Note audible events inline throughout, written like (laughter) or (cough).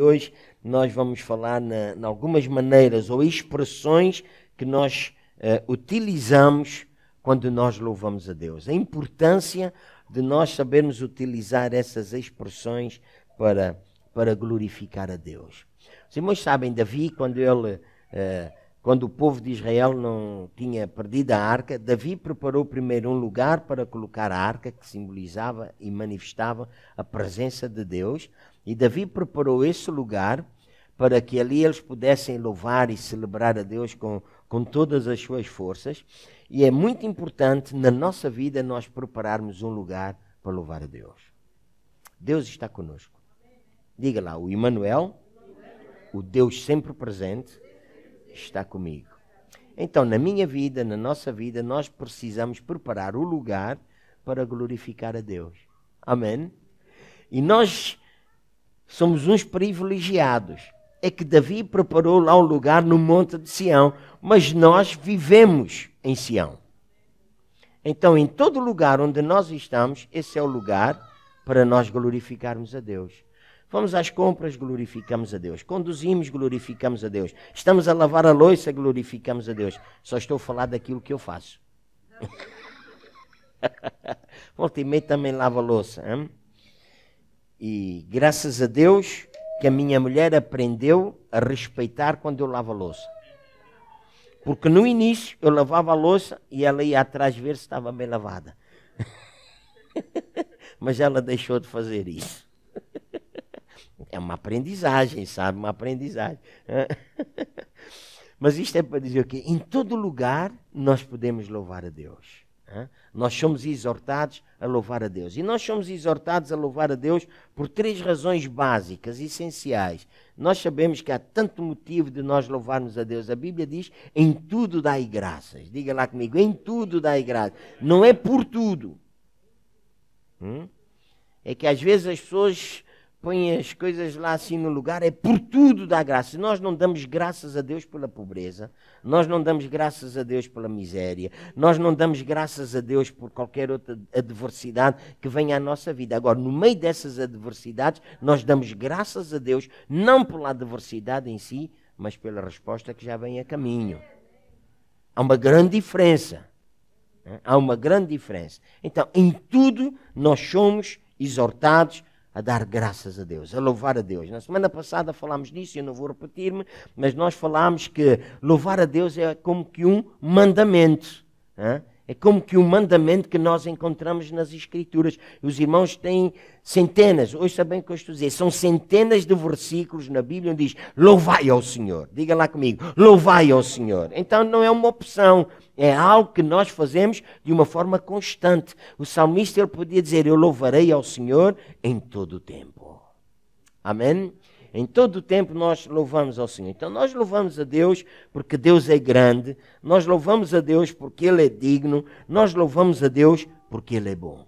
hoje nós vamos falar em algumas maneiras ou expressões que nós eh, utilizamos quando nós louvamos a Deus. A importância de nós sabermos utilizar essas expressões para, para glorificar a Deus. Os irmãos sabem, Davi, quando ele. Eh, quando o povo de Israel não tinha perdido a arca, Davi preparou primeiro um lugar para colocar a arca que simbolizava e manifestava a presença de Deus. E Davi preparou esse lugar para que ali eles pudessem louvar e celebrar a Deus com, com todas as suas forças. E é muito importante na nossa vida nós prepararmos um lugar para louvar a Deus. Deus está conosco. Diga lá, o Emmanuel, o Deus sempre presente, está comigo. Então, na minha vida, na nossa vida, nós precisamos preparar o lugar para glorificar a Deus. Amém? E nós somos uns privilegiados. É que Davi preparou lá um lugar no Monte de Sião, mas nós vivemos em Sião. Então, em todo lugar onde nós estamos, esse é o lugar para nós glorificarmos a Deus. Vamos às compras, glorificamos a Deus. Conduzimos, glorificamos a Deus. Estamos a lavar a louça, glorificamos a Deus. Só estou a falar daquilo que eu faço. (laughs) Volta e também lava a louça. Hein? E graças a Deus que a minha mulher aprendeu a respeitar quando eu lavo a louça. Porque no início eu lavava a louça e ela ia atrás ver se estava bem lavada. (laughs) Mas ela deixou de fazer isso. (laughs) É uma aprendizagem, sabe? Uma aprendizagem. (laughs) Mas isto é para dizer o quê? Em todo lugar nós podemos louvar a Deus. Nós somos exortados a louvar a Deus. E nós somos exortados a louvar a Deus por três razões básicas, essenciais. Nós sabemos que há tanto motivo de nós louvarmos a Deus. A Bíblia diz: em tudo dai graças. Diga lá comigo: em tudo dai graças. Não é por tudo. Hum? É que às vezes as pessoas põe as coisas lá assim no lugar, é por tudo dar graça. Nós não damos graças a Deus pela pobreza, nós não damos graças a Deus pela miséria, nós não damos graças a Deus por qualquer outra adversidade que venha à nossa vida. Agora, no meio dessas adversidades, nós damos graças a Deus, não pela adversidade em si, mas pela resposta que já vem a caminho. Há uma grande diferença. Né? Há uma grande diferença. Então, em tudo, nós somos exortados a dar graças a Deus, a louvar a Deus. Na semana passada falámos nisso, eu não vou repetir-me, mas nós falámos que louvar a Deus é como que um mandamento. Hein? É como que um mandamento que nós encontramos nas Escrituras. Os irmãos têm centenas, hoje sabem o que eu estou a dizer, são centenas de versículos na Bíblia onde diz: Louvai ao Senhor. Diga lá comigo: Louvai ao Senhor. Então não é uma opção, é algo que nós fazemos de uma forma constante. O salmista ele podia dizer: Eu louvarei ao Senhor em todo o tempo. Amém? Em todo o tempo nós louvamos ao Senhor. Então nós louvamos a Deus porque Deus é grande, nós louvamos a Deus porque Ele é digno, nós louvamos a Deus porque Ele é bom.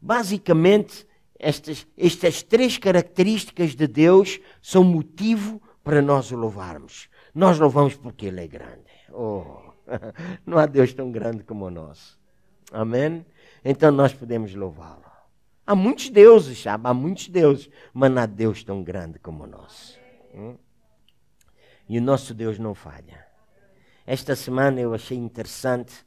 Basicamente, estas, estas três características de Deus são motivo para nós o louvarmos. Nós louvamos porque Ele é grande. Oh, (laughs) não há Deus tão grande como o nosso. Amém? Então nós podemos louvá-lo. Há muitos deuses, sabe? Há muitos deuses, mas não há Deus tão grande como o nosso. Hum? E o nosso Deus não falha. Esta semana eu achei interessante,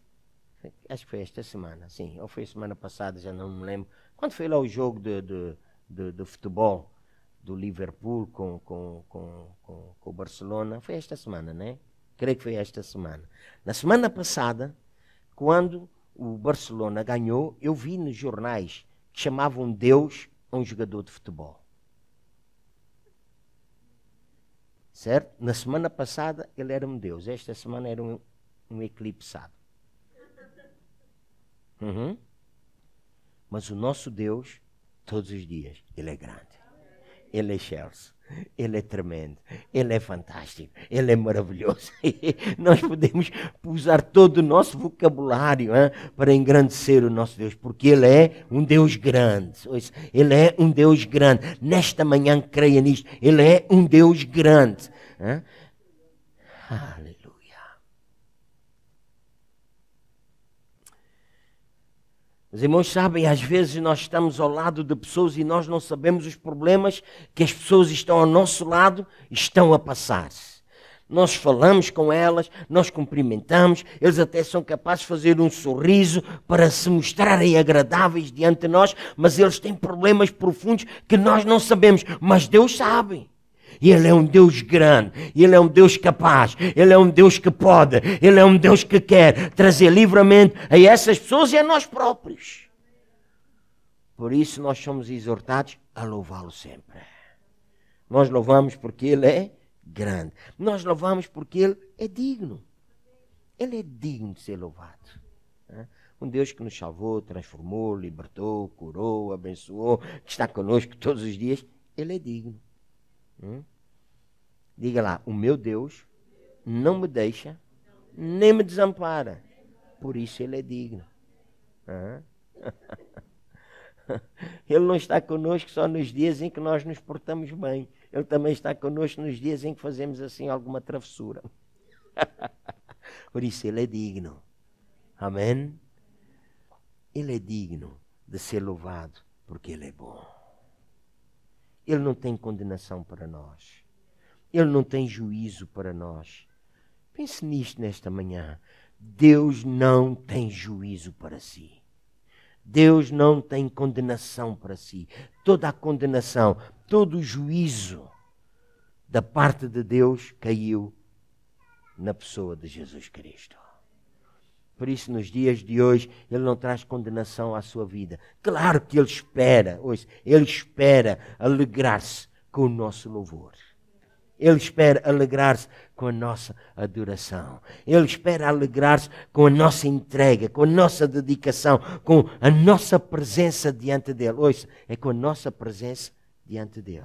acho que foi esta semana, sim, ou foi semana passada, já não me lembro. Quando foi lá o jogo de, de, de, de futebol do Liverpool com, com, com, com, com o Barcelona, foi esta semana, né? Creio que foi esta semana. Na semana passada, quando o Barcelona ganhou, eu vi nos jornais chamavam Deus a um jogador de futebol. Certo? Na semana passada ele era um Deus, esta semana era um, um eclipsado. Uhum. Mas o nosso Deus, todos os dias, ele é grande. Ele é excelso. Ele é tremendo, ele é fantástico, ele é maravilhoso. (laughs) Nós podemos usar todo o nosso vocabulário hein, para engrandecer o nosso Deus, porque ele é um Deus grande. Ele é um Deus grande. Nesta manhã, creia nisto, ele é um Deus grande. Hein? Os irmãos sabem, às vezes nós estamos ao lado de pessoas e nós não sabemos os problemas que as pessoas estão ao nosso lado estão a passar. Nós falamos com elas, nós cumprimentamos, eles até são capazes de fazer um sorriso para se mostrarem agradáveis diante de nós, mas eles têm problemas profundos que nós não sabemos, mas Deus sabe. E Ele é um Deus grande, Ele é um Deus capaz, Ele é um Deus que pode, Ele é um Deus que quer trazer livremente a essas pessoas e a nós próprios. Por isso nós somos exortados a louvá-lo sempre. Nós louvamos porque Ele é grande. Nós louvamos porque Ele é digno. Ele é digno de ser louvado. Um Deus que nos salvou, transformou, libertou, curou, abençoou, que está conosco todos os dias, Ele é digno. Hum? Diga lá, o meu Deus não me deixa, nem me desampara. Por isso ele é digno. (laughs) Ele não está conosco só nos dias em que nós nos portamos bem. Ele também está conosco nos dias em que fazemos assim alguma travessura. (laughs) Por isso ele é digno. Amém? Ele é digno de ser louvado, porque ele é bom. Ele não tem condenação para nós. Ele não tem juízo para nós. Pense nisto nesta manhã. Deus não tem juízo para si. Deus não tem condenação para si. Toda a condenação, todo o juízo da parte de Deus caiu na pessoa de Jesus Cristo. Por isso, nos dias de hoje, ele não traz condenação à sua vida. Claro que ele espera, hoje, ele espera alegrar-se com o nosso louvor. Ele espera alegrar-se com a nossa adoração. Ele espera alegrar-se com a nossa entrega, com a nossa dedicação, com a nossa presença diante dele. Ouça, é com a nossa presença diante dele.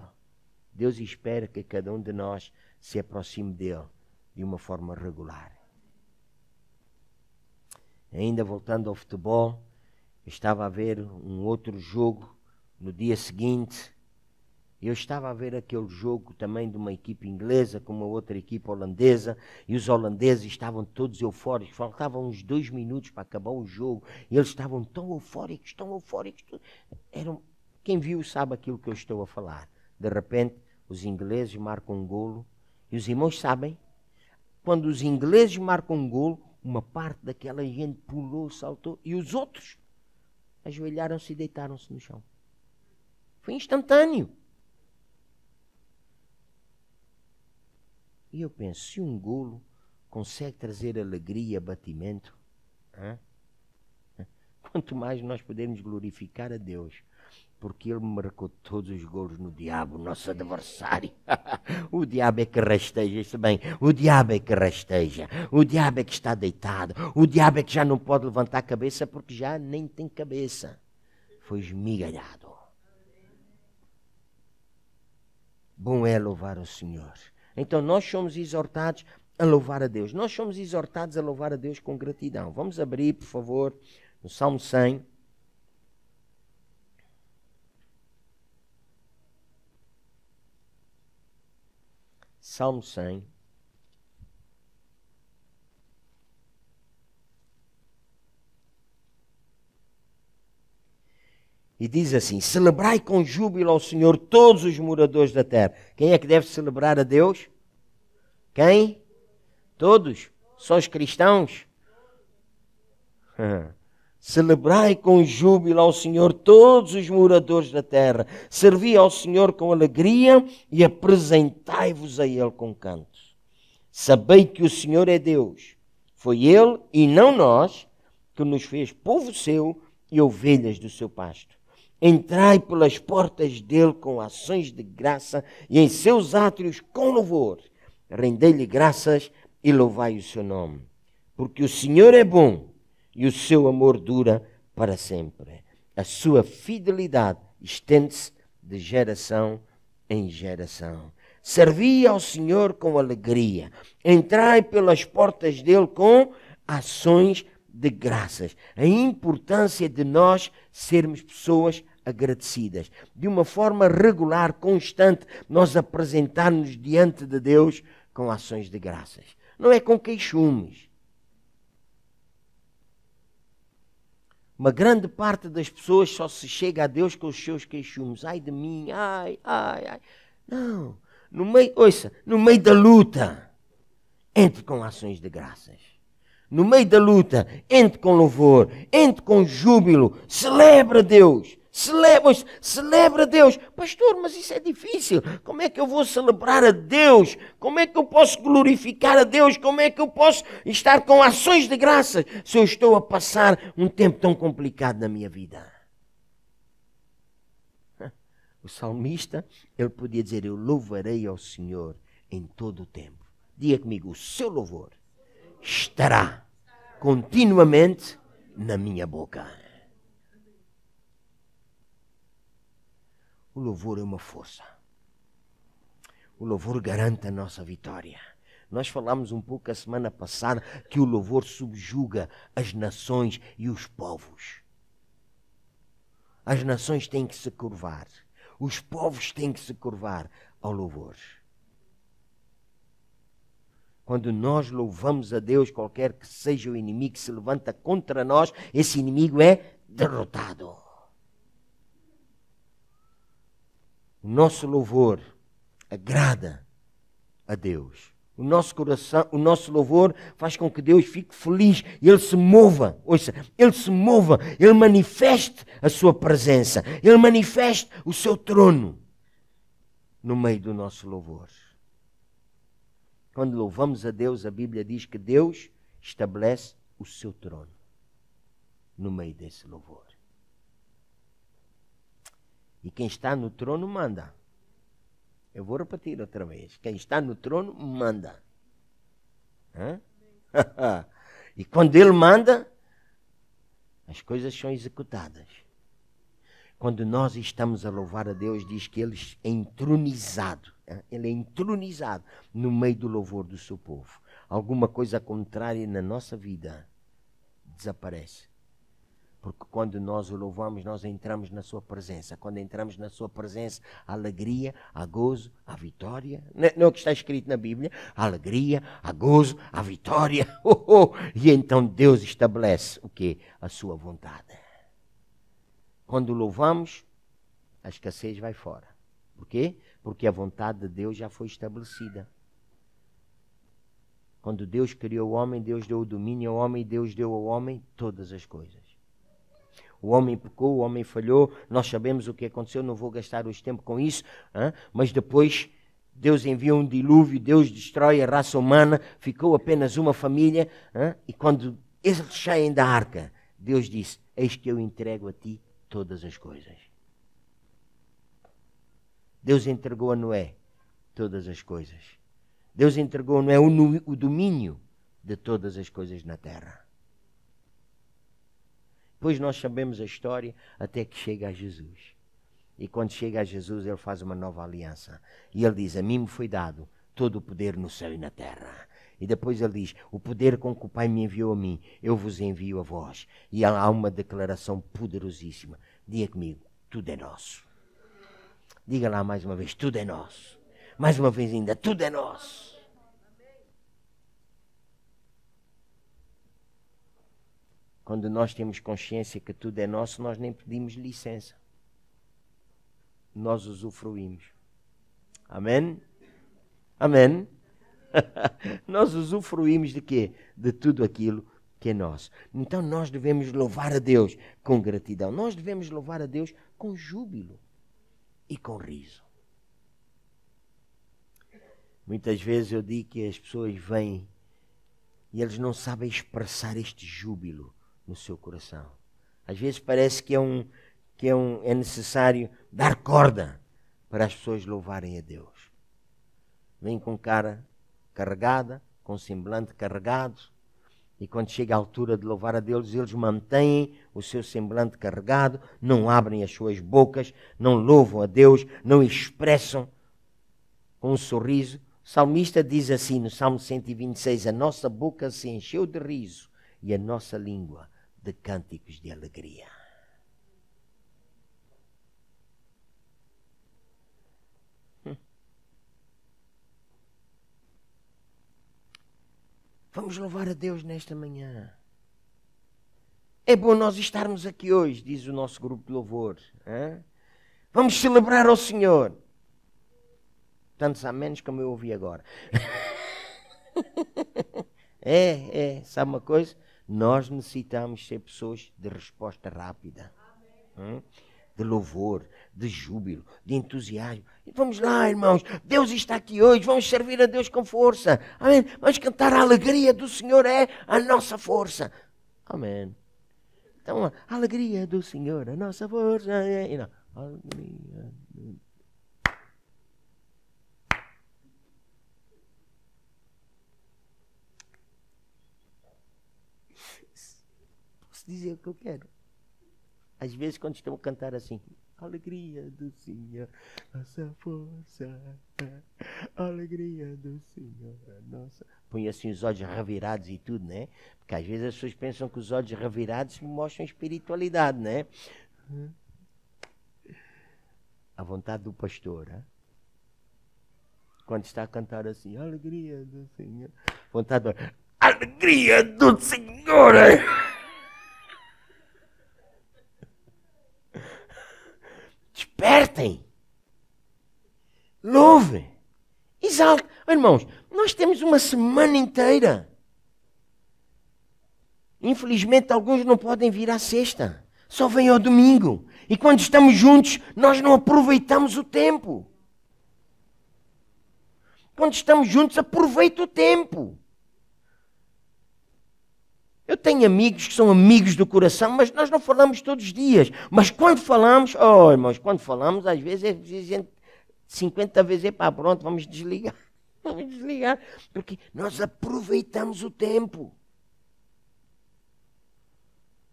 Deus espera que cada um de nós se aproxime dele de uma forma regular ainda voltando ao futebol, estava a ver um outro jogo no dia seguinte. Eu estava a ver aquele jogo também de uma equipe inglesa com uma outra equipe holandesa e os holandeses estavam todos eufóricos. Faltavam uns dois minutos para acabar o jogo e eles estavam tão eufóricos, tão eufóricos. Eram... Quem viu sabe aquilo que eu estou a falar. De repente, os ingleses marcam um golo e os irmãos sabem. Quando os ingleses marcam um golo, uma parte daquela gente pulou, saltou e os outros ajoelharam-se e deitaram-se no chão. Foi instantâneo. E eu penso: se um golo consegue trazer alegria, abatimento, hein? quanto mais nós podemos glorificar a Deus porque ele marcou todos os gols no diabo, nosso adversário. (laughs) o diabo é que rasteja, isso bem, o diabo é que rasteja, o diabo é que está deitado, o diabo é que já não pode levantar a cabeça porque já nem tem cabeça. Foi esmigalhado. Bom é louvar o Senhor. Então nós somos exortados a louvar a Deus. Nós somos exortados a louvar a Deus com gratidão. Vamos abrir, por favor, no Salmo 100. Salmo 100. E diz assim: Celebrai com júbilo ao Senhor todos os moradores da terra. Quem é que deve celebrar a Deus? Quem? Todos? Só os cristãos? (laughs) Celebrai com júbilo ao Senhor todos os moradores da terra. Servi ao Senhor com alegria e apresentai-vos a Ele com cantos. Sabei que o Senhor é Deus. Foi Ele e não nós que nos fez povo seu e ovelhas do seu pasto. Entrai pelas portas dele com ações de graça e em seus átrios com louvor. Rendei-lhe graças e louvai o seu nome. Porque o Senhor é bom e o seu amor dura para sempre. A sua fidelidade estende-se de geração em geração. Servi ao Senhor com alegria, entrai pelas portas dele com ações de graças. A importância de nós sermos pessoas agradecidas. De uma forma regular, constante, nós apresentarmos diante de Deus com ações de graças. Não é com queixumes, Uma grande parte das pessoas só se chega a Deus com os seus queixumes. Ai de mim, ai, ai, ai. Não. No meio, ouça, no meio da luta, entre com ações de graças. No meio da luta, entre com louvor, entre com júbilo, celebra Deus. Celebra, celebra Deus. Pastor, mas isso é difícil. Como é que eu vou celebrar a Deus? Como é que eu posso glorificar a Deus? Como é que eu posso estar com ações de graças se eu estou a passar um tempo tão complicado na minha vida? O salmista, ele podia dizer: Eu louvarei ao Senhor em todo o tempo. Diga comigo: o seu louvor estará continuamente na minha boca. O louvor é uma força. O louvor garante a nossa vitória. Nós falamos um pouco a semana passada que o louvor subjuga as nações e os povos. As nações têm que se curvar. Os povos têm que se curvar ao louvor. Quando nós louvamos a Deus, qualquer que seja o inimigo que se levanta contra nós, esse inimigo é derrotado. O nosso louvor agrada a Deus. O nosso coração, o nosso louvor faz com que Deus fique feliz e ele se mova. Ouça, ele se mova, ele manifeste a sua presença, ele manifeste o seu trono no meio do nosso louvor. Quando louvamos a Deus, a Bíblia diz que Deus estabelece o seu trono no meio desse louvor. E quem está no trono manda. Eu vou repetir outra vez. Quem está no trono manda. (laughs) e quando ele manda, as coisas são executadas. Quando nós estamos a louvar a Deus, diz que ele é entronizado. Ele é entronizado no meio do louvor do seu povo. Alguma coisa contrária na nossa vida desaparece porque quando nós o louvamos, nós entramos na sua presença. Quando entramos na sua presença, há alegria, há gozo, a vitória. É, não é o que está escrito na Bíblia? Há alegria, há gozo, a vitória. (laughs) Oh, oh. E então Deus estabelece o quê? A sua vontade. Quando louvamos, a escassez vai fora. Por quê? Porque a vontade de Deus já foi estabelecida. Quando Deus criou o homem, Deus deu o domínio ao homem, Deus deu ao homem todas as coisas. O homem pecou, o homem falhou, nós sabemos o que aconteceu, não vou gastar o tempo com isso, hein? mas depois Deus envia um dilúvio, Deus destrói a raça humana, ficou apenas uma família, hein? e quando eles saem da arca, Deus disse: Eis que eu entrego a ti todas as coisas. Deus entregou a Noé todas as coisas. Deus entregou a Noé o domínio de todas as coisas na terra. Depois nós sabemos a história até que chega a Jesus. E quando chega a Jesus, ele faz uma nova aliança. E ele diz: A mim me foi dado todo o poder no céu e na terra. E depois ele diz: O poder com que o Pai me enviou a mim, eu vos envio a vós. E há uma declaração poderosíssima. Diga comigo: Tudo é nosso. Diga lá mais uma vez: Tudo é nosso. Mais uma vez ainda: Tudo é nosso. Quando nós temos consciência que tudo é nosso, nós nem pedimos licença. Nós usufruímos. Amém? Amém? (laughs) nós usufruímos de quê? De tudo aquilo que é nosso. Então nós devemos louvar a Deus com gratidão. Nós devemos louvar a Deus com júbilo e com riso. Muitas vezes eu digo que as pessoas vêm e eles não sabem expressar este júbilo no seu coração. Às vezes parece que é, um, que é, um, é necessário dar corda para as pessoas louvarem a Deus. Vem com cara carregada, com semblante carregado, e quando chega a altura de louvar a Deus, eles mantêm o seu semblante carregado, não abrem as suas bocas, não louvam a Deus, não expressam com um sorriso. O salmista diz assim no Salmo 126: A nossa boca se encheu de riso e a nossa língua de cânticos de alegria. Vamos louvar a Deus nesta manhã. É bom nós estarmos aqui hoje, diz o nosso grupo de louvor. Hein? Vamos celebrar ao Senhor. Tantos amenos como eu ouvi agora. (laughs) é, é, sabe uma coisa? Nós necessitamos ser pessoas de resposta rápida, hum? de louvor, de júbilo, de entusiasmo. Vamos lá, irmãos, Deus está aqui hoje, vamos servir a Deus com força. Amém. Vamos cantar a alegria do Senhor é a nossa força. Amém. Então, a alegria do Senhor, a nossa força é. E não, alegria posso dizer o que eu quero. Às vezes, quando estamos cantar assim, alegria do Senhor, nossa força, alegria do Senhor, nossa. Põe assim os olhos revirados e tudo, né? Porque às vezes as pessoas pensam que os olhos revirados mostram espiritualidade, né? A vontade do pastor, né? quando está a cantar assim, alegria do Senhor. Vontade, alegria do Senhor! Libertem. Louve. Exalte. Oh, irmãos, nós temos uma semana inteira. Infelizmente, alguns não podem vir à sexta. Só vêm ao domingo. E quando estamos juntos, nós não aproveitamos o tempo. Quando estamos juntos, aproveita o tempo tenho amigos que são amigos do coração, mas nós não falamos todos os dias. Mas quando falamos, oh irmãos, quando falamos, às vezes é gente 50 vezes, epá, pronto, vamos desligar. (laughs) Vamos desligar. Porque nós aproveitamos o tempo.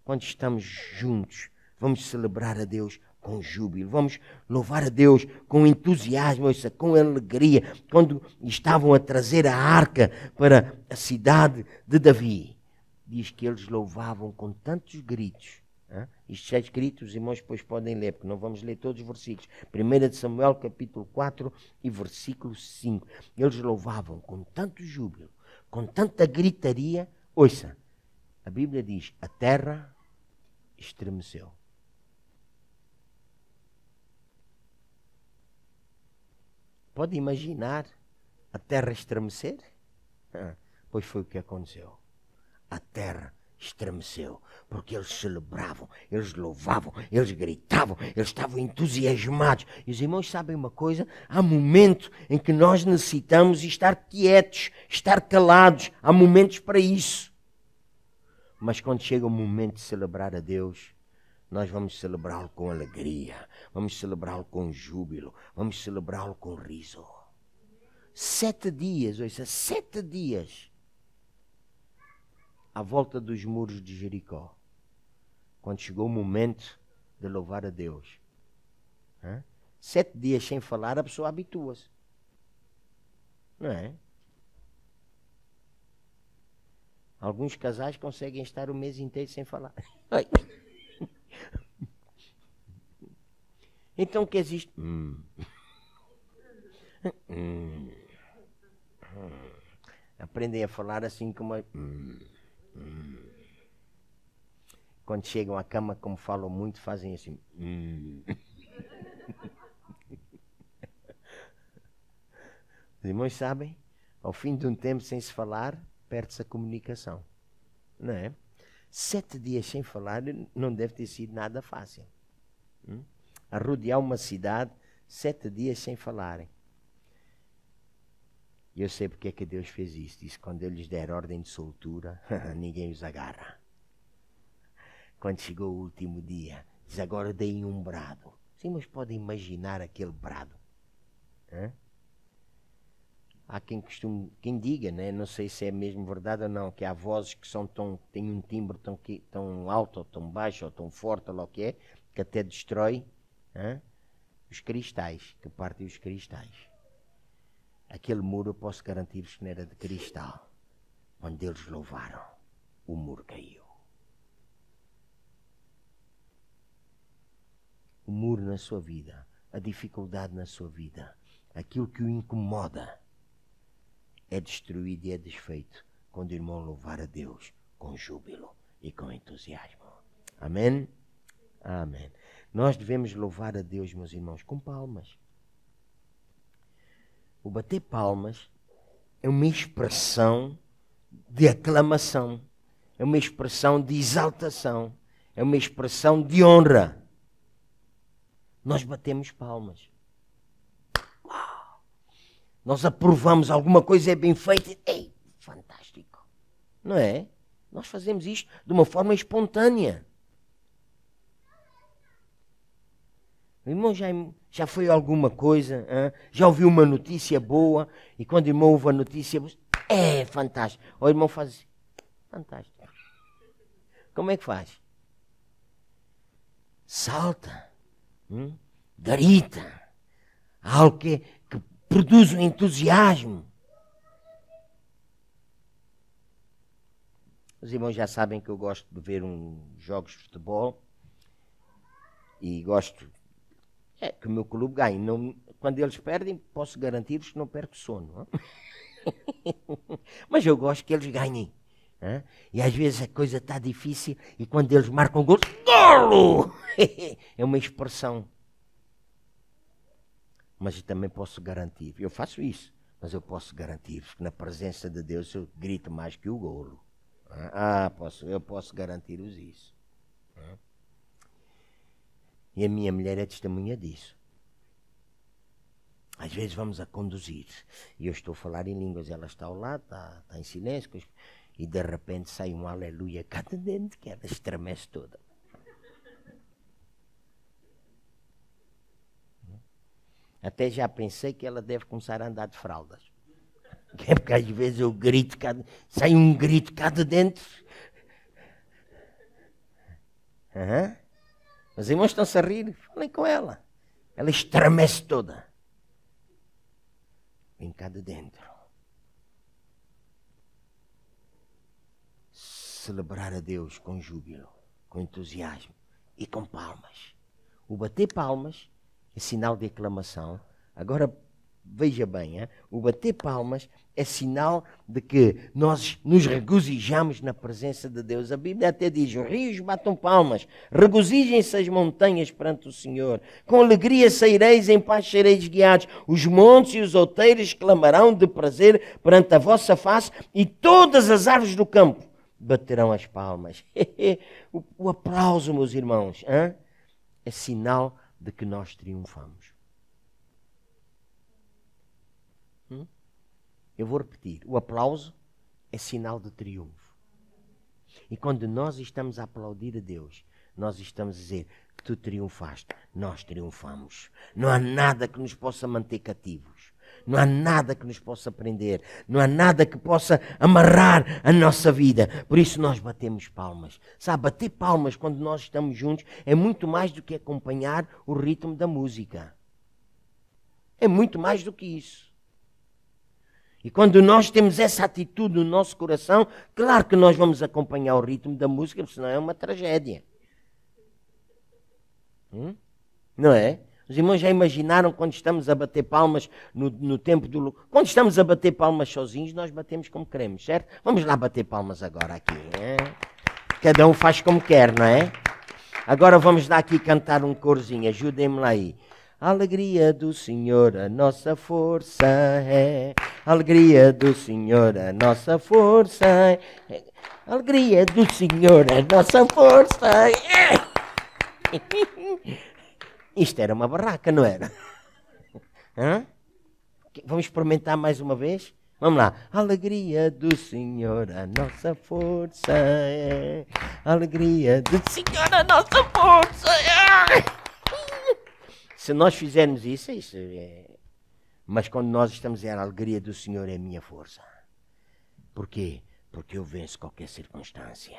Quando estamos juntos, vamos celebrar a Deus com júbilo, vamos louvar a Deus com entusiasmo, com alegria, quando estavam a trazer a arca para a cidade de Davi diz que eles louvavam com tantos gritos. Hein? Isto está escrito, os irmãos depois podem ler, porque não vamos ler todos os versículos. 1 Samuel, capítulo 4 e versículo 5. Eles louvavam com tanto júbilo, com tanta gritaria. Ouça, a Bíblia diz: a terra estremeceu. Pode imaginar a terra estremecer? Ah, pois foi o que aconteceu a terra estremeceu, porque eles celebravam, eles louvavam, eles gritavam, eles estavam entusiasmados. E os irmãos sabem uma coisa? Há momentos em que nós necessitamos estar quietos, estar calados. Há momentos para isso. Mas quando chega o momento de celebrar a Deus, nós vamos celebrá-lo com alegria, vamos celebrá-lo com júbilo, vamos celebrá-lo com riso. Sete dias, ouça, sete dias à volta dos muros de Jericó, quando chegou o momento de louvar a Deus. Hã? Sete dias sem falar, a pessoa habitua-se. Não é? Alguns casais conseguem estar o mês inteiro sem falar. (laughs) Ai. Então o que existe? Hum. Hum. hum. Aprendem a falar assim como. Hum. Hum. Quando chegam à cama, como falam muito, fazem assim. Hum. (laughs) Os irmãos sabem, ao fim de um tempo sem se falar, perde-se a comunicação. Não é? Sete dias sem falar não deve ter sido nada fácil. Hum? Arrodear uma cidade sete dias sem falarem. E eu sei porque é que Deus fez isso. Disse: quando eu lhes der ordem de soltura, (laughs) ninguém os agarra. Quando chegou o último dia, diz: agora deem um brado. Sim, mas podem imaginar aquele brado. Hã? Há quem costume, quem diga, né? não sei se é mesmo verdade ou não, que há vozes que são tão, têm um timbre tão, tão alto ou tão baixo ou tão forte, ou lá o que é, que até destrói os cristais, que partem os cristais. Aquele muro eu posso garantir-vos que não era de cristal. Quando eles louvaram, o muro caiu. O muro na sua vida, a dificuldade na sua vida, aquilo que o incomoda, é destruído e é desfeito quando o irmão louvar a Deus com júbilo e com entusiasmo. Amém? Amém. Nós devemos louvar a Deus, meus irmãos, com palmas o bater palmas é uma expressão de aclamação, é uma expressão de exaltação, é uma expressão de honra. Nós batemos palmas. Nós aprovamos alguma coisa é bem feita. Ei, fantástico. Não é? Nós fazemos isto de uma forma espontânea. O irmão Jaime já foi alguma coisa? Hein? Já ouviu uma notícia boa? E quando o irmão ouve a notícia, é fantástico. O irmão faz assim, fantástico. Como é que faz? Salta, hum? grita, algo que, que produz um entusiasmo. Os irmãos já sabem que eu gosto de ver um jogos de futebol e gosto é, que o meu clube ganhe. Não, quando eles perdem, posso garantir-vos que não perco sono. (laughs) Mas eu gosto que eles ganhem. E às vezes a coisa está difícil e quando eles marcam gol, golo! (laughs) é uma expressão. Mas eu também posso garantir, eu faço isso, mas eu posso garantir-vos que na presença de Deus eu grito mais que o golo. Ah, posso, eu posso garantir-vos isso. E a minha mulher é testemunha disso. Às vezes vamos a conduzir e eu estou a falar em línguas, ela está ao lado, está, está em silêncio, e de repente sai um aleluia cá de dentro que ela estremece toda. Até já pensei que ela deve começar a andar de fraldas. (laughs) É porque às vezes eu grito, cá de... sai um grito cá de dentro. Uhum. As irmãs estão a rir, falem com ela. Ela estremece toda. Vem cá de dentro. Celebrar a Deus com júbilo, com entusiasmo e com palmas. O bater palmas é sinal de aclamação. Agora Veja bem, hein? o bater palmas é sinal de que nós nos regozijamos na presença de Deus. A Bíblia até diz: os rios batam palmas, regozijem-se as montanhas perante o Senhor. Com alegria saireis, em paz sereis guiados. Os montes e os outeiros clamarão de prazer perante a vossa face, e todas as árvores do campo baterão as palmas. (laughs) o, aplauso, meus irmãos, hein? é sinal de que nós triunfamos. Eu vou repetir: o aplauso é sinal de triunfo. E quando nós estamos a aplaudir a Deus, nós estamos a dizer: Tu triunfaste, nós triunfamos. Não há nada que nos possa manter cativos. Não há nada que nos possa prender, não há nada que possa amarrar a nossa vida. Por isso nós batemos palmas. Sabe, bater palmas quando nós estamos juntos é muito mais do que acompanhar o ritmo da música. É muito mais do que isso. E quando nós temos essa atitude no nosso coração, claro que nós vamos acompanhar o ritmo da música, porque senão é uma tragédia. Hum? Não é? Os irmãos já imaginaram quando estamos a bater palmas no, no tempo do. Quando estamos a bater palmas sozinhos, nós batemos como queremos, certo? Vamos lá bater palmas agora aqui. É? Cada um faz como quer, não é? Agora vamos lá aqui cantar um corzinho, ajudem-me lá aí. A alegria do Senhor, a nossa força é. A alegria do Senhor, a nossa força é. A alegria do Senhor, a nossa força é. (laughs) Isto era uma barraca, não era? (laughs) Hã? Vamos experimentar mais uma vez? Vamos lá. Alegria do Senhor, a nossa força é. Alegria do Senhor, a nossa força é se nós fizermos isso, isso é... Mas quando nós estamos em é a alegria do Senhor é a minha força. Porquê? Porque eu venço qualquer circunstância.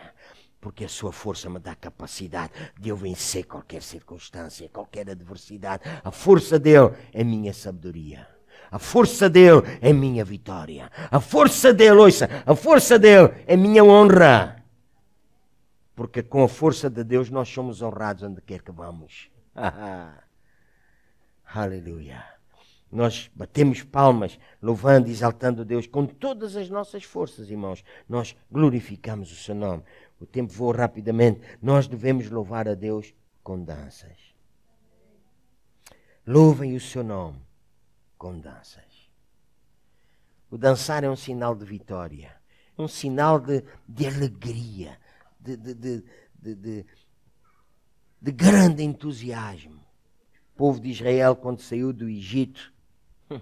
Porque a sua força me dá capacidade de eu vencer qualquer circunstância, qualquer adversidade. A força dele é minha sabedoria. A força dele é minha vitória. A força dele, ouça, a força dele é minha honra. Porque com a força de Deus nós somos honrados onde quer que vamos. (laughs) Aleluia. Nós batemos palmas, louvando e exaltando Deus com todas as nossas forças, irmãos. Nós glorificamos o seu nome. O tempo voa rapidamente. Nós devemos louvar a Deus com danças. Louvem o seu nome com danças. O dançar é um sinal de vitória, é um sinal de, de alegria, de, de, de, de grande entusiasmo povo de Israel quando saiu do Egito hum.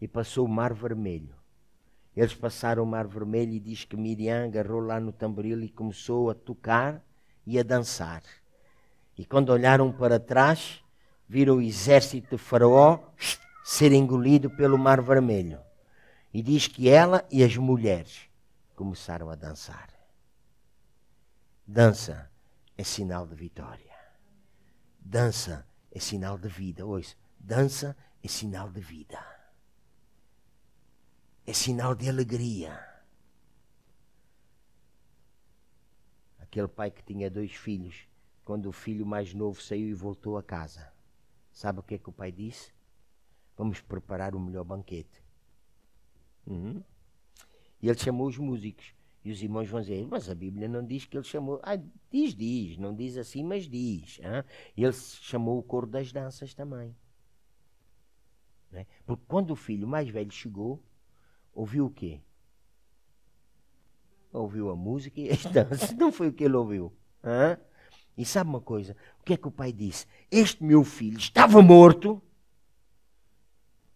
e passou o Mar Vermelho. Eles passaram o Mar Vermelho e diz que Miriam agarrou lá no tamboril e começou a tocar e a dançar. E quando olharam para trás, viram o exército de Faraó ser engolido pelo Mar Vermelho. E diz que ela e as mulheres começaram a dançar. Dança é sinal de vitória. Dança é sinal de vida. Ouça, dança é sinal de vida. É sinal de alegria. Aquele pai que tinha dois filhos, quando o filho mais novo saiu e voltou a casa, sabe o que é que o pai disse? Vamos preparar o melhor banquete. Uhum. E ele chamou os músicos. E os irmãos vão dizer, mas a Bíblia não diz que ele chamou. Ah, diz, diz, não diz assim, mas diz. Ele chamou o coro das danças também. Né? Porque quando o filho mais velho chegou, ouviu o quê? Ouviu a música e as (laughs) danças. Não foi o que ele ouviu. E sabe uma coisa? O que é que o pai disse? Este meu filho estava morto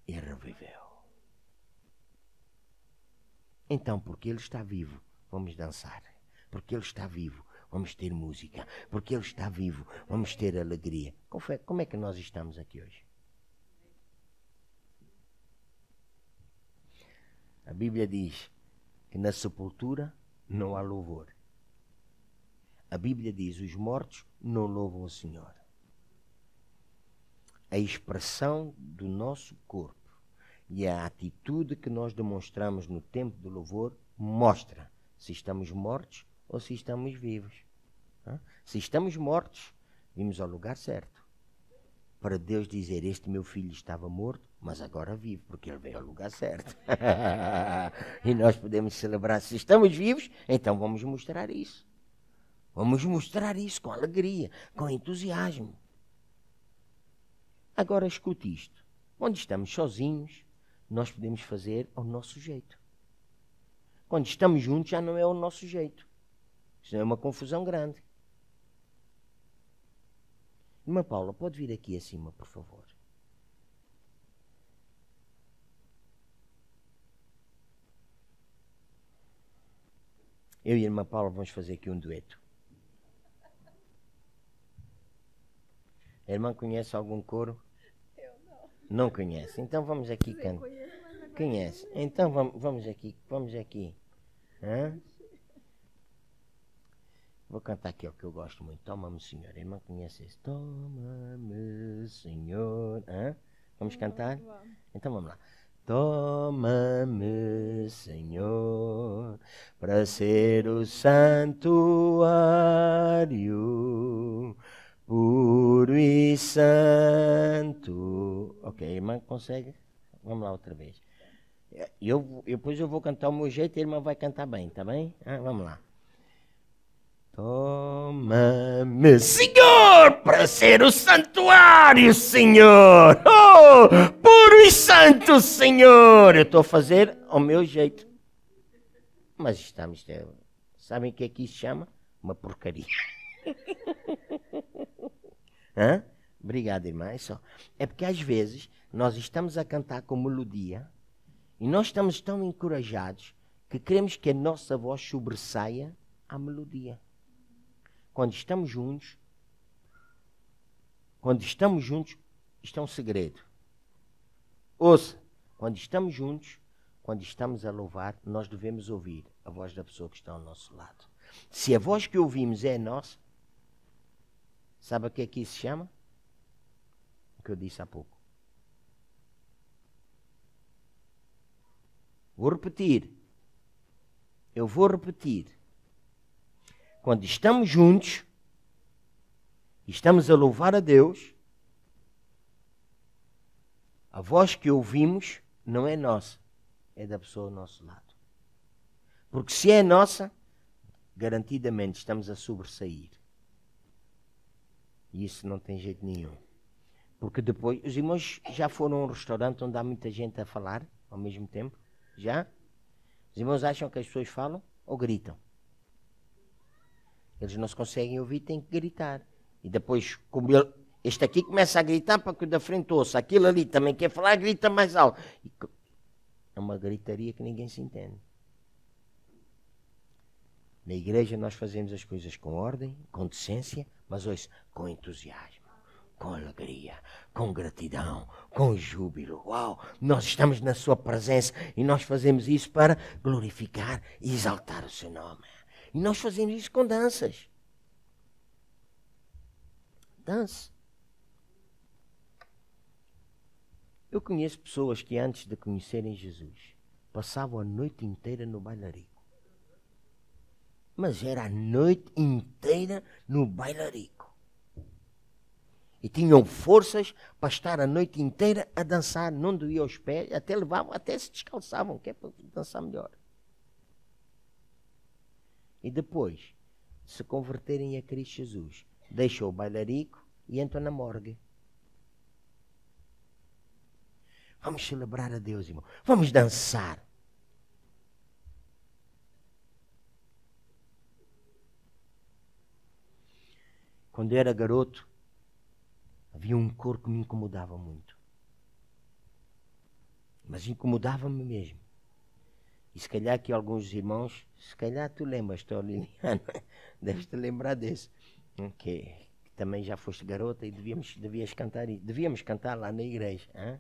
e reviveu. Então, porque ele está vivo, vamos dançar, porque Ele está vivo, vamos ter música, porque Ele está vivo, vamos ter alegria. É, como é que nós estamos aqui hoje? A Bíblia diz que na sepultura não há louvor. A Bíblia diz os mortos não louvam o Senhor. A expressão do nosso corpo e a atitude que nós demonstramos no tempo do louvor mostra se estamos mortos ou se estamos vivos. Se estamos mortos, vimos ao lugar certo. Para Deus dizer: Este meu filho estava morto, mas agora vive, porque ele veio ao lugar certo. (laughs) e nós podemos celebrar. Se estamos vivos, então vamos mostrar isso. Vamos mostrar isso com alegria, com entusiasmo. Agora escute isto. Onde estamos sozinhos, nós podemos fazer ao nosso jeito. Quando estamos juntos já não é o nosso jeito. Isso é uma confusão grande. Irmã Paula, pode vir aqui acima, por favor. Eu e a irmã Paula vamos fazer aqui um dueto. A irmã conhece algum coro? Eu não. Não conhece. Então vamos aqui cantar. Conhece. Então vamos, vamos aqui, vamos aqui. Vou cantar aqui, o que eu gosto muito. Toma-me, Senhor. Irmã conhece esse. Toma-me, Senhor. Hã? Vamos cantar? Então vamos lá. Toma-me, Senhor, para ser o santuário puro e santo. Ok, irmã, consegue? Vamos lá outra vez eu, depois eu vou cantar o meu jeito e ele vai cantar bem, tá bem? Ah, vamos lá. Toma-me, Senhor, para ser o santuário, Senhor. Oh, puro e santo, Senhor. Eu estou a fazer ao meu jeito. Mas estamos... Sabem o que é que isso chama? Uma porcaria. (laughs) Hã? Obrigado, irmã. É, só. é porque às vezes nós estamos a cantar com melodia e nós estamos tão encorajados que queremos que a nossa voz sobressaia à melodia. Quando estamos juntos, quando estamos juntos, isto é um segredo. Ouça, quando estamos juntos, quando estamos a louvar, nós devemos ouvir a voz da pessoa que está ao nosso lado. Se a voz que ouvimos é a nossa, sabe o que é que isso se chama? O que eu disse há pouco. Vou repetir. Eu vou repetir. Quando estamos juntos e estamos a louvar a Deus, a voz que ouvimos não é nossa, é da pessoa ao nosso lado. Porque se é nossa, garantidamente estamos a sobressair. E isso não tem jeito nenhum. Porque depois, os irmãos já foram a um restaurante onde há muita gente a falar ao mesmo tempo? Já? Os irmãos acham que as pessoas falam ou gritam? Eles não conseguem ouvir, têm que gritar. E depois, como este aqui começa a gritar para que o da frente ouça. Aquilo ali também quer falar, grita mais alto. É uma gritaria que ninguém se entende. Na igreja nós fazemos as coisas com ordem, com decência, mas hoje com entusiasmo com alegria, com gratidão, com júbilo. Uau! Nós estamos na Sua presença e nós fazemos isso para glorificar e exaltar o Seu nome. E nós fazemos isso com danças. Dança. Eu conheço pessoas que antes de conhecerem Jesus passavam a noite inteira no bailarico. Mas era a noite inteira no bailarico. E tinham forças para estar a noite inteira a dançar, não doía os pés, até levavam, até se descalçavam, que é para dançar melhor. E depois, se converterem a Cristo Jesus, deixam o bailarico e entram na morgue. Vamos celebrar a Deus, irmão. Vamos dançar. Quando eu era garoto, havia um cor que me incomodava muito. Mas incomodava-me mesmo. E se calhar que alguns irmãos, se calhar tu lembras, tu, Liliana, (laughs) deves te lembrar desse. Hum, que, que também já foste garota e devíamos, devíamos cantar devíamos cantar lá na igreja. Hein?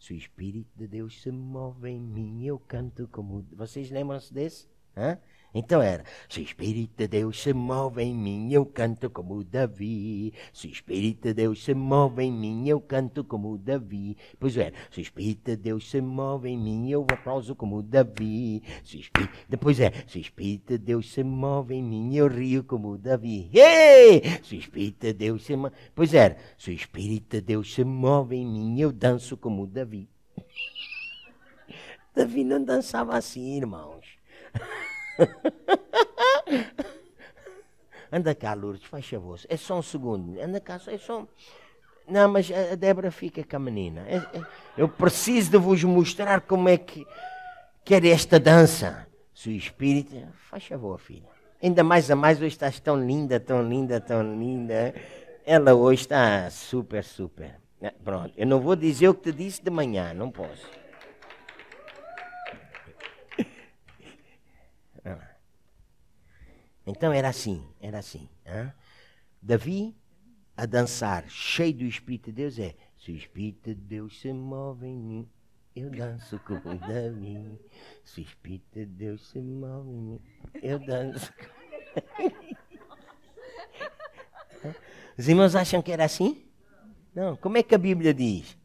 Se o Espírito de Deus se move em mim, eu canto como. Vocês lembram-se desse? Hein? Então era, se o Espírito de Deus se move em mim, eu canto como Davi. Se o Espírito de Deus se move em mim, eu canto como Davi. Pois era, se o Espírito de Deus se move em mim, eu aplauso como Davi. Se Espírito... Depois é, se o Espírito de Deus se move em mim, eu rio como Davi. Hey! Se o Espírito de Deus se move... Pois era, se o Espírito de Deus se move em mim, eu danço como Davi. (laughs) Davi não dançava assim, irmãos. (laughs) (laughs) Anda cá, Lourdes, faz favor. É só um segundo. Anda cá, é só. Não, mas a Débora fica com a menina. É, é, eu preciso de vos mostrar como é que quer esta dança. Seu espírito faz favor, filha. Ainda mais a mais, hoje estás tão linda, tão linda, tão linda. Ela hoje está super, super. Ah, pronto, eu não vou dizer o que te disse de manhã, não posso. Então era assim, era assim. Hein? Davi a dançar, cheio do Espírito de Deus, é se o Espírito de Deus se move em mim, eu danço com o Davi. Se o Espírito de Deus se move em mim, eu danço com Os irmãos acham que era assim? Não. Como é que a Bíblia diz?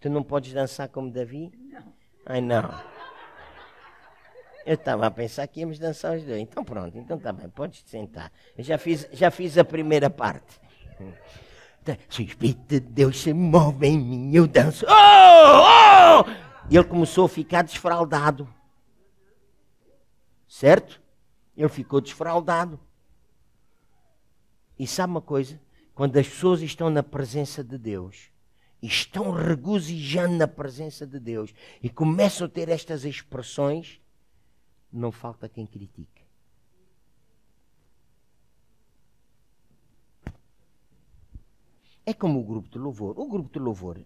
Tu não podes dançar como Davi? Não. Ai, não. Eu estava a pensar que íamos dançar os dois. Então pronto, então está bem, podes sentar. Eu já fiz, já fiz a primeira parte. Se o Espírito de Deus se move em mim, eu danço. Oh! Oh! E ele começou a ficar desfraldado. Certo? Ele ficou desfraldado. E sabe uma coisa? Quando as pessoas estão na presença de Deus, estão regozijando na presença de Deus e começam a ter estas expressões, não falta quem critique. É como o grupo de louvor. O grupo de louvor.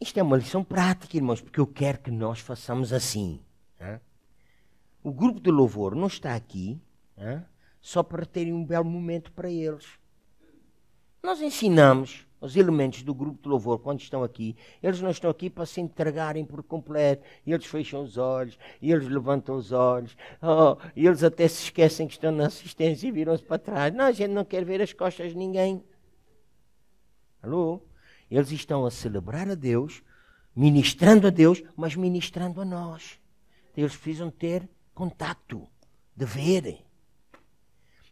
Isto é uma lição prática, irmãos, porque eu quero que nós façamos assim. O grupo de louvor não está aqui só para terem um belo momento para eles. Nós ensinamos os elementos do grupo de louvor, quando estão aqui, eles não estão aqui para se entregarem por completo. E eles fecham os olhos, e eles levantam os olhos, oh, e eles até se esquecem que estão na assistência e viram-se para trás. Não, a gente não quer ver as costas de ninguém. Alô? Eles estão a celebrar a Deus, ministrando a Deus, mas ministrando a nós. Eles precisam ter contato, de ver.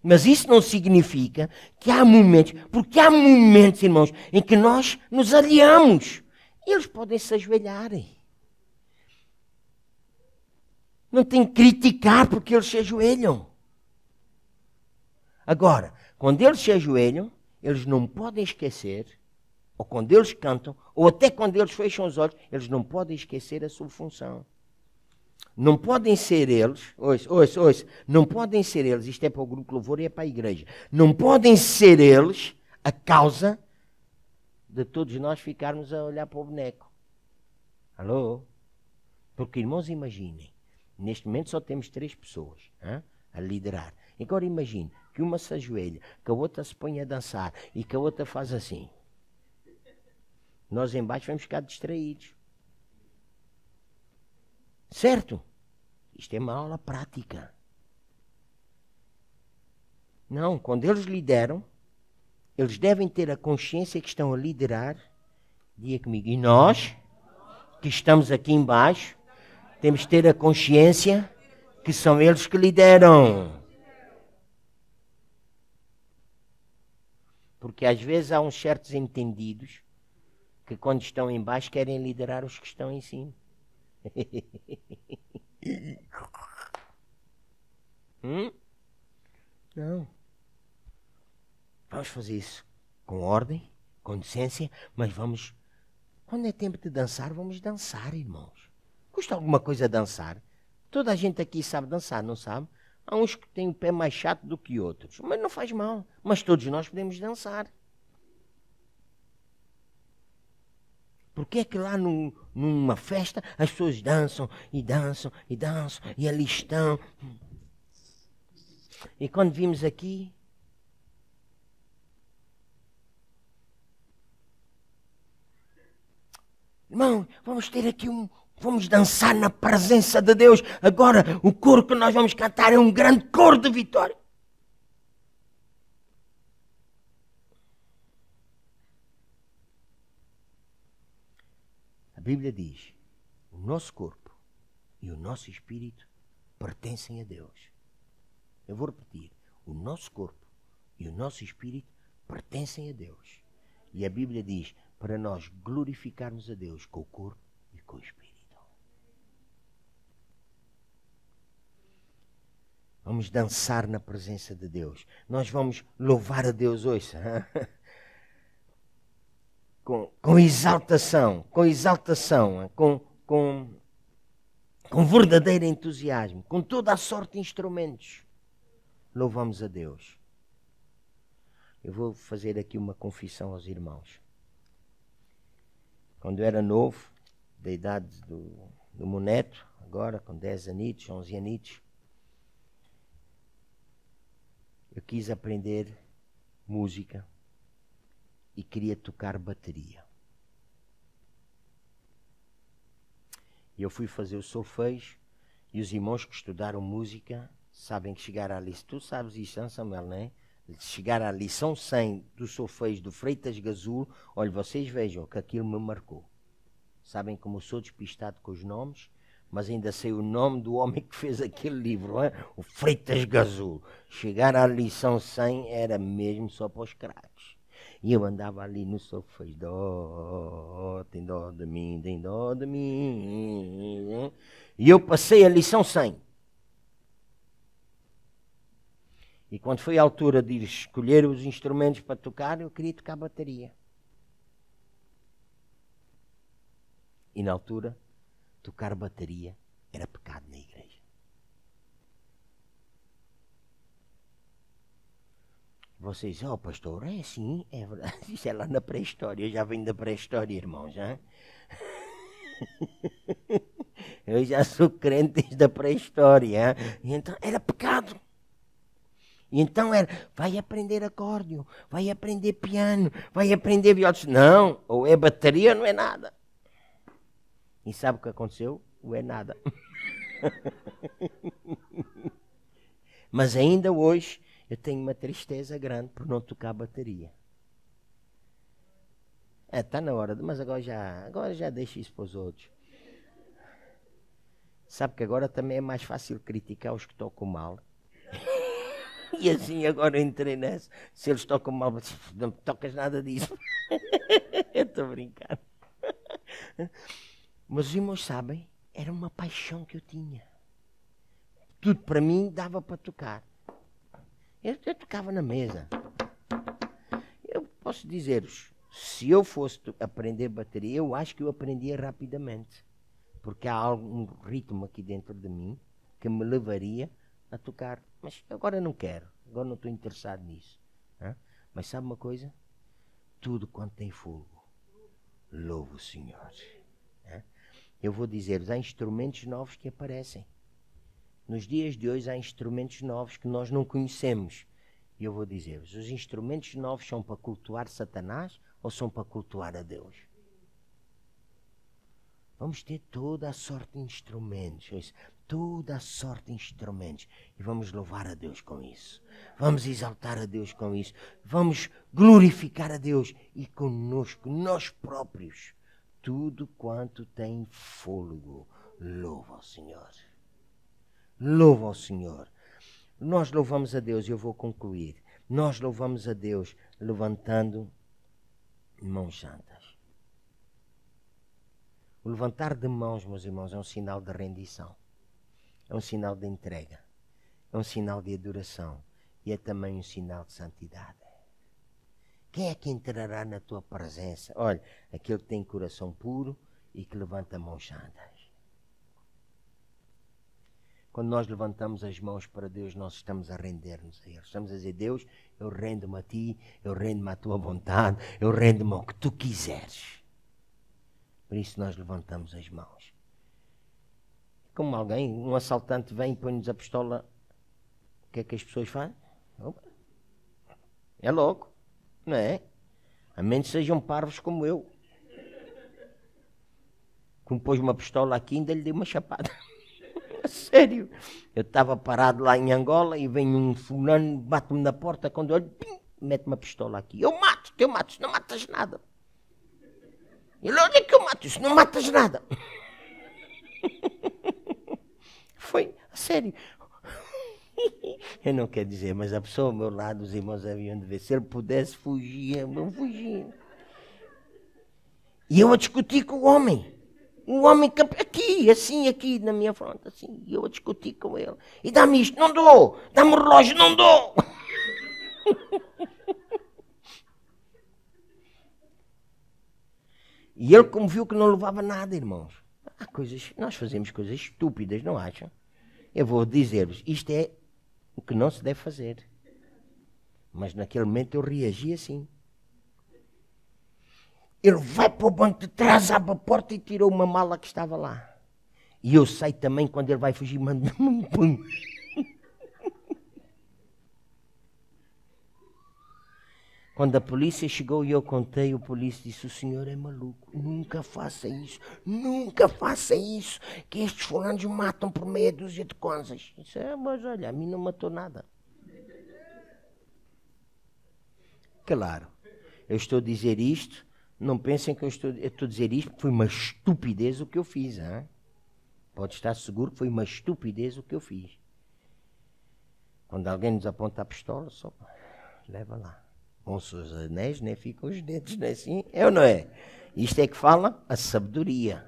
Mas isso não significa que há momentos, porque há momentos, irmãos, em que nós nos aliamos. Eles podem se ajoelharem. Não tem que criticar porque eles se ajoelham. Agora, quando eles se ajoelham, eles não podem esquecer, ou quando eles cantam, ou até quando eles fecham os olhos, eles não podem esquecer a sua função. Não podem ser eles, ouça, ouça, ouça, não podem ser eles, isto é para o grupo louvor e é para a igreja, não podem ser eles a causa de todos nós ficarmos a olhar para o boneco. Alô? Porque, irmãos, imaginem, neste momento só temos três pessoas hein, a liderar. Agora imagine que uma se ajoelha, que a outra se põe a dançar e que a outra faz assim. Nós embaixo vamos ficar distraídos. Certo? Isto é uma aula prática. Não, quando eles lideram, eles devem ter a consciência que estão a liderar. diga comigo. E nós, que estamos aqui embaixo, temos que ter a consciência que são eles que lideram. Porque às vezes há uns certos entendidos que, quando estão embaixo, querem liderar os que estão em cima. (laughs) hum? Não. Vamos fazer isso com ordem, com decência, mas vamos. Quando é tempo de dançar, vamos dançar, irmãos. Custa alguma coisa dançar? Toda a gente aqui sabe dançar, não sabe? Há uns que têm o pé mais chato do que outros, mas não faz mal. Mas todos nós podemos dançar. Por que é que lá no, numa festa as pessoas dançam e dançam e dançam e ali estão? E quando vimos aqui, Irmão, vamos ter aqui um. Vamos dançar na presença de Deus. Agora, o coro que nós vamos cantar é um grande coro de vitória. Bíblia diz: o nosso corpo e o nosso espírito pertencem a Deus. Eu vou repetir: o nosso corpo e o nosso espírito pertencem a Deus. E a Bíblia diz para nós glorificarmos a Deus com o corpo e com o espírito. Vamos dançar na presença de Deus. Nós vamos louvar a Deus hoje. (laughs) com, com exaltação, com exaltação, com, com, com verdadeiro entusiasmo, com toda a sorte de instrumentos. Louvamos a Deus. Eu vou fazer aqui uma confissão aos irmãos. Quando eu era novo, da idade do, do meu neto, agora com 10 anitos, 11 anitos, eu quis aprender música e queria tocar bateria. e Eu fui fazer o solfejo e os irmãos que estudaram música sabem que chegar à lição, tu sabes isto, hein, Samuel, não é? Chegar à lição 100 do solfejo do Freitas Gazul, olha, vocês vejam que aquilo me marcou. Sabem como sou despistado com os nomes, mas ainda sei o nome do homem que fez aquele livro, hein? o Freitas Gazul. Chegar à lição 100 era mesmo só para os craques. E eu andava ali no sofá, dó, tem dó de mim, tem dó de mim. E eu passei a lição sem E quando foi a altura de escolher os instrumentos para tocar, eu queria tocar bateria. E na altura, tocar bateria era pecado na né? igreja. Vocês, ó, oh, pastor, é sim, é verdade. (laughs) Isso é lá na pré-história. Eu já venho da pré-história, irmãos, hein (laughs) Eu já sou crente desde a pré-história. Então, era pecado. Então era, vai aprender acórdio, vai aprender piano, vai aprender viola. Não, ou é bateria ou não é nada. E sabe o que aconteceu? O é nada. (laughs) Mas ainda hoje eu tenho uma tristeza grande por não tocar bateria. É, está na hora, mas agora já, agora já deixo isso para os outros. Sabe que agora também é mais fácil criticar os que tocam mal. (laughs) e assim agora entrei nessa. Se eles tocam mal, não tocas nada disso. (laughs) Eu estou brincando. Mas os irmãos sabem, era uma paixão que eu tinha. Tudo para mim dava para tocar. Eu, tocava na mesa. Eu posso dizer-vos, se eu fosse aprender bateria, eu acho que eu aprendia rapidamente. Porque há algum ritmo aqui dentro de mim que me levaria a tocar. Mas agora não quero, agora não estou interessado nisso. Hã? Mas sabe uma coisa? Tudo quanto tem fogo, louvo o Senhor. Hã? Eu vou dizer-vos, há instrumentos novos que aparecem. Nos dias de hoje há instrumentos novos que nós não conhecemos. E eu vou dizer-vos: os instrumentos novos são para cultuar Satanás ou são para cultuar a Deus? Vamos ter toda a sorte de instrumentos, é toda a sorte de instrumentos e vamos louvar a Deus com isso. Vamos exaltar a Deus com isso. Vamos glorificar a Deus e conosco, nós próprios, tudo quanto tem fôlego. Louva ao Senhor. Louva ao Senhor. Nós louvamos a Deus, e eu vou concluir. Nós louvamos a Deus levantando mãos santas. O levantar de mãos, meus irmãos, é um sinal de rendição, é um sinal de entrega, é um sinal de adoração e é também um sinal de santidade. Quem é que entrará na tua presença? Olha, aquele que tem coração puro e que levanta mãos santas. Quando nós levantamos as mãos para Deus, nós estamos a render-nos a Ele. Estamos a dizer: Deus, eu rendo-me a Ti, eu rendo-me à Tua vontade, eu rendo-me ao que Tu quiseres. Por isso nós levantamos as mãos. Como alguém, um assaltante vem e põe-nos a pistola, o que é que as pessoas fazem? Opa. É louco, não é? A menos sejam parvos como eu. Como pôs uma pistola aqui, ainda lhe dei uma chapada. (laughs) sério. Eu estava parado lá em Angola e vem um fulano, bate-me na porta, quando olho, mete uma pistola aqui. Eu mato eu mato não matas nada. Ele, olha é que eu mato isso não matas nada. (laughs) Foi, a sério. (laughs) Eu não quero dizer, mas a pessoa ao meu lado, os irmãos haviam de ver. Se ele pudesse, fugia, não fugia. E eu a discutir com o homem um homem campeão, aqui, assim, aqui, na minha fronte, assim, e eu a discutir com ele. E dá-me isto, não dou, dá-me o relógio, não dou. (laughs) e ele, como viu que não levava nada, irmãos, há coisas, nós fazemos coisas estúpidas, não acham? Eu vou dizer-vos, isto é o que não se deve fazer. Mas naquele momento eu reagi assim. Ele vai para o banco de trás, abre a porta e tirou uma mala que estava lá. E eu sei também quando ele vai fugir, manda-me um pum. (laughs) Quando a polícia chegou e eu contei, o polícia disse: O senhor é maluco, nunca faça isso, nunca faça isso, que estes fulanos matam por meia dúzia de coisas. Disse: é, mas olha, a mim não matou nada. Claro, eu estou a dizer isto não pensem que eu estou, eu estou a dizer isto, foi uma estupidez o que eu fiz. Hein? Pode estar seguro que foi uma estupidez o que eu fiz. Quando alguém nos aponta a pistola, só leva lá. Com seus anéis, nem ficam os dentes, nem é assim. É ou não é? Isto é que fala a sabedoria.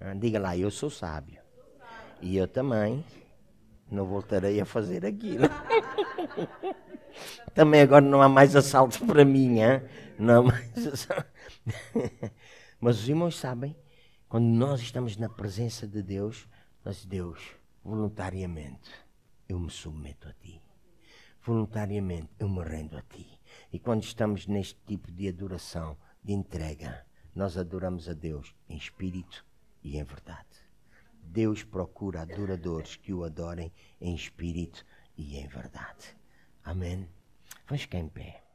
Ah, diga lá, eu sou sábio. E eu também não voltarei a fazer aquilo. (laughs) também agora não há mais assaltos para mim, hein? não há mais (laughs) assaltos. (laughs) Mas os irmãos sabem, quando nós estamos na presença de Deus, nós, Deus, voluntariamente eu me submeto a Ti. Voluntariamente eu me rendo a Ti. E quando estamos neste tipo de adoração, de entrega, nós adoramos a Deus em espírito e em verdade. Deus procura adoradores que o adorem em espírito e em verdade. Amém. Vamos ficar em pé.